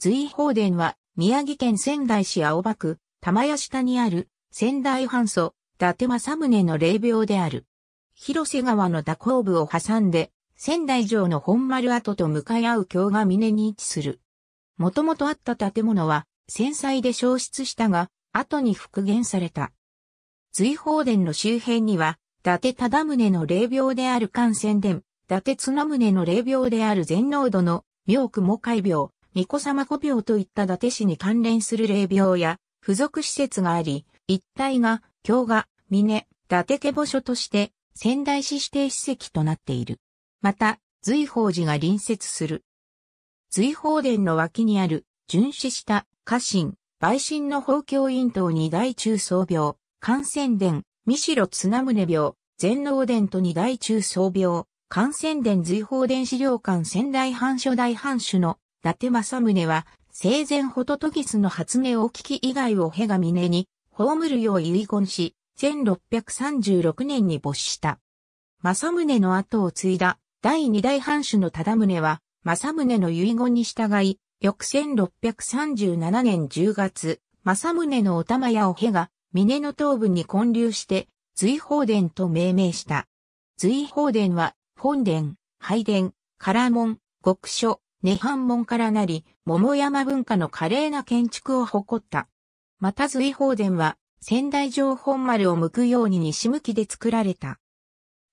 随宝殿は、宮城県仙台市青葉区、玉屋下にある、仙台藩祖、伊達政宗の霊廟である。広瀬川の蛇行部を挟んで、仙台城の本丸跡と向かい合う京が峰に位置する。もともとあった建物は、戦災で消失したが、後に復元された。随宝殿の周辺には、伊達忠宗の霊廟である関仙殿、伊達綱宗の霊廟である全能度の妙雲海廟、巫女様古廟といった伊達市に関連する霊廟や付属施設があり、一帯が、京が、峰、伊達家墓所として仙台市指定史跡となっている。また、随宝寺が隣接する。随宝殿の脇にある、巡視した、家臣、陪審の法教院等二大中僧廟、関仙殿、三城綱宗廟、全能殿と二大中僧廟、関仙殿随宝殿資料館仙台藩初代藩主の達政宗は、生前ホトトギスの発明を聞き以外をヘが峰に、葬るよう遺言し、1636年に没した。政宗の後を継いだ第二代藩主の忠宗は、政宗の遺言に従い、翌1637年10月、政宗のお玉やおへが、峰の東部に建立して、随宝殿と命名した。随宝殿は、本殿、拝殿、唐門、極所、涅槃門からなり、桃山文化の華麗な建築を誇った。また随宝殿は、仙台城本丸を向くように西向きで作られた。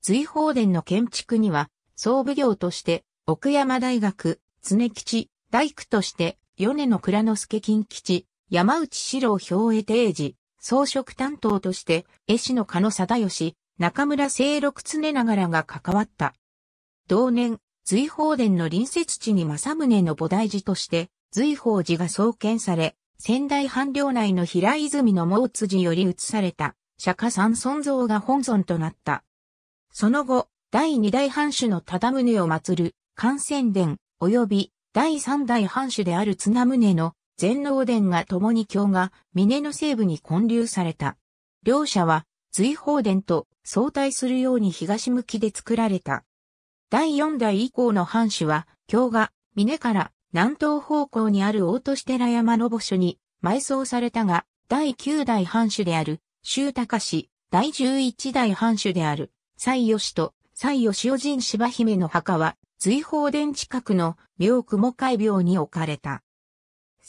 随宝殿の建築には、総奉行として、奥山大学、常吉、大工として、米野倉之助金吉、山内四郎兵衛定時、装飾担当として、絵師の加野貞義、中村清六常ながらが関わった。同年、随宝殿の隣接地に正宗の菩提寺として、随宝寺が創建され、仙台藩領内の平泉の毛辻より移された、釈迦三尊像が本尊となった。その後、第二代藩主の忠宗を祀る、関仙殿、及び第三代藩主である綱宗の全能殿が共に京が峰の西部に建立された。両者は、随宝殿と相対するように東向きで作られた。第4代以降の藩主は、京が、峰から南東方向にある大都市寺山の墓所に埋葬されたが、第9代藩主である、周隆氏、第11代藩主である、西吉と、西吉雄人芝姫の墓は、随宝殿近くの妙雲海廟に置かれた。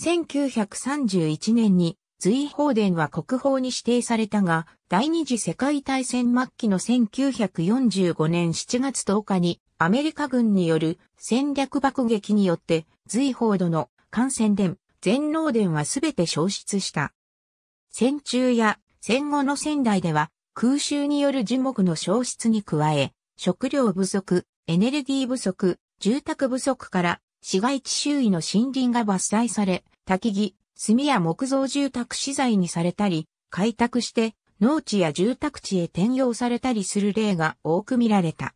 1931年に随宝殿は国宝に指定されたが、第二次世界大戦末期の1945年7月10日にアメリカ軍による戦略爆撃によって随宝殿の艦船殿、全能殿はすべて消失した。戦中や戦後の仙台では空襲による樹木の消失に加え、食料不足、エネルギー不足、住宅不足から市街地周囲の森林が伐採され、焚き木、炭や木造住宅資材にされたり、開拓して農地や住宅地へ転用されたりする例が多く見られた。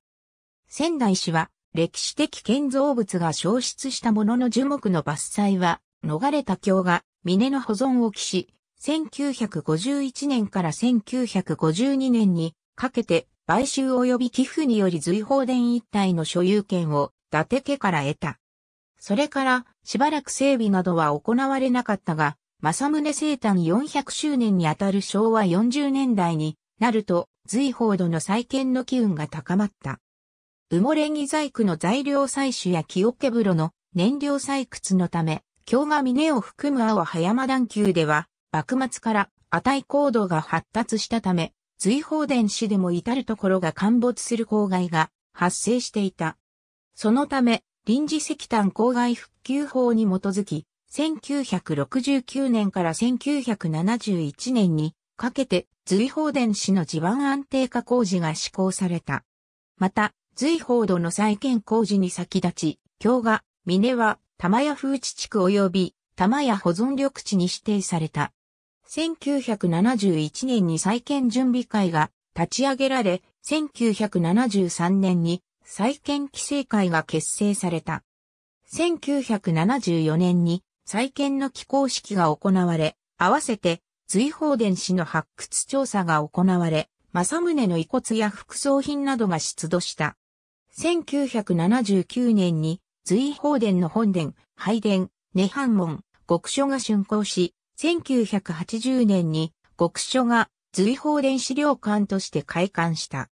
仙台市は歴史的建造物が消失したものの樹木の伐採は逃れた京が峰の保存を期し、1951年から1952年にかけて買収及び寄付により随法殿一帯の所有権を伊達家から得た。それからしばらく整備などは行われなかったが、正宗生誕400周年にあたる昭和40年代になると、随報土の再建の機運が高まった。埋もれ木細工の材料採取や木桶風呂の燃料採掘のため、京が峰を含む青葉山段丘では、幕末から値行動が発達したため、随報殿市でも至るところが陥没する公害が発生していた。そのため、臨時石炭公害復旧法に基づき、1969年から1971年にかけて随放電子の地盤安定化工事が施行された。また、随放土の再建工事に先立ち、京が、峰は、玉屋風地地区及び玉屋保存緑地に指定された。1971年に再建準備会が立ち上げられ、1973年に再建規制会が結成された。1974年に再建の起工式が行われ、合わせて随法殿氏の発掘調査が行われ、正宗の遺骨や副葬品などが出土した。1979年に随法殿の本殿、拝殿、涅槃門、極書が竣工し、1980年に極書が随法殿資料館として開館した。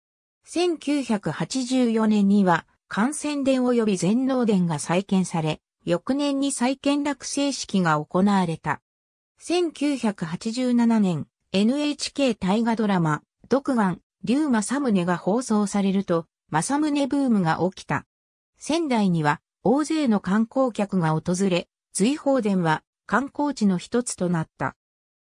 1984年には、幹線殿及び全能殿が再建され、翌年に再建落成式が行われた。1987年、NHK 大河ドラマ、独眼、竜正宗が放送されると、正宗ブームが起きた。仙台には大勢の観光客が訪れ、随宝殿は観光地の一つとなった。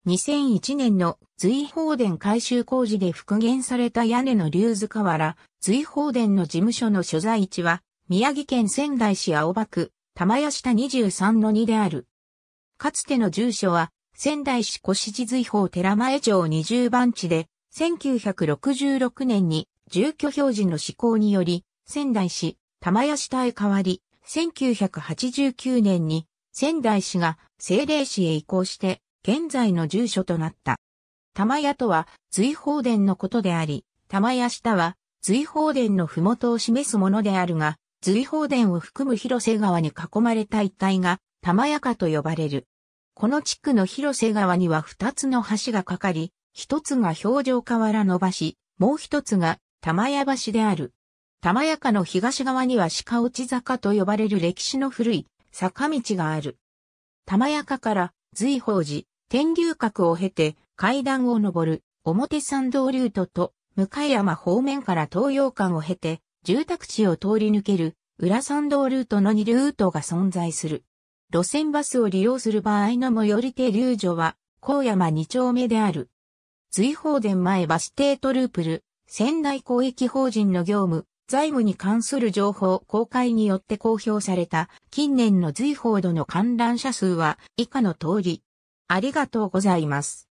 2001年の随宝殿改修工事で復元された屋根の竜塚原、随宝殿の事務所の所在地は、宮城県仙台市青葉区、玉屋下23の2である。かつての住所は、仙台市古市随宝寺前町20番地で、1966年に住居表示の施行により、仙台市玉屋下へ変わり、1989年に仙台市が政令市へ移行して、現在の住所となった。玉屋とは、随宝殿のことであり、玉屋下は、随宝殿の麓を示すものであるが、随宝殿を含む広瀬川に囲まれた一帯が、玉屋家と呼ばれる。この地区の広瀬川には二つの橋がかかり、一つが表情河原の橋、もう一つが玉屋橋である。玉屋家の東側には鹿落坂と呼ばれる歴史の古い坂道がある。玉屋家から随宝寺、天竜閣を経て階段を上る表参道ルートと向山方面から東洋館を経て住宅地を通り抜ける裏参道ルートの2ルートが存在する。路線バスを利用する場合の最寄り停留所は高山2丁目である。随法殿前バス停トループル、仙台公益法人の業務、財務に関する情報公開によって公表された近年の随法度の観覧者数は以下の通り。ありがとうございます。